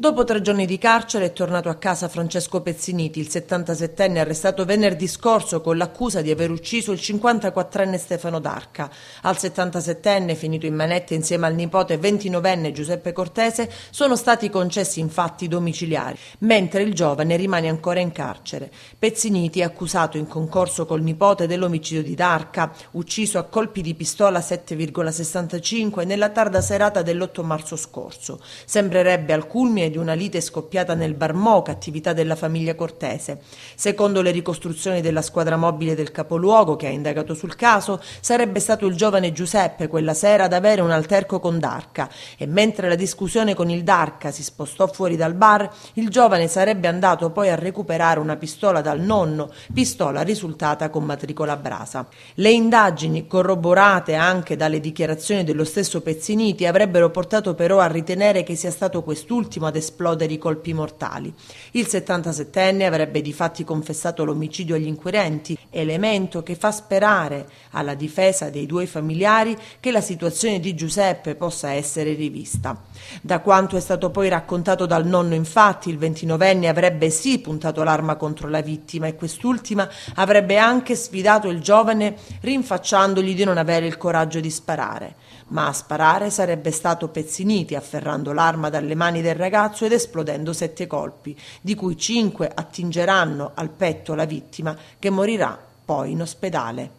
Dopo tre giorni di carcere è tornato a casa Francesco Pezziniti, il 77enne arrestato venerdì scorso con l'accusa di aver ucciso il 54enne Stefano D'Arca. Al 77enne, finito in manette insieme al nipote 29enne Giuseppe Cortese, sono stati concessi infatti domiciliari, mentre il giovane rimane ancora in carcere. Pezziniti è accusato in concorso col nipote dell'omicidio di D'Arca, ucciso a colpi di pistola 7,65 nella tarda serata dell'8 marzo scorso. Sembrerebbe al culmine di una lite scoppiata nel Bar Moca, attività della famiglia Cortese. Secondo le ricostruzioni della squadra mobile del capoluogo che ha indagato sul caso, sarebbe stato il giovane Giuseppe quella sera ad avere un alterco con Darca e mentre la discussione con il Darca si spostò fuori dal bar, il giovane sarebbe andato poi a recuperare una pistola dal nonno, pistola risultata con matricola brasa. Le indagini, corroborate anche dalle dichiarazioni dello stesso Pezziniti, avrebbero portato però a ritenere che sia stato quest'ultimo ad esplodere i colpi mortali. Il 77enne avrebbe di fatti confessato l'omicidio agli inquirenti, elemento che fa sperare alla difesa dei due familiari che la situazione di Giuseppe possa essere rivista. Da quanto è stato poi raccontato dal nonno, infatti, il 29enne avrebbe sì puntato l'arma contro la vittima e quest'ultima avrebbe anche sfidato il giovane rinfacciandogli di non avere il coraggio di sparare. Ma a sparare sarebbe stato Pezziniti, afferrando l'arma dalle mani del ragazzo palazzo ed esplodendo sette colpi, di cui cinque attingeranno al petto la vittima che morirà poi in ospedale.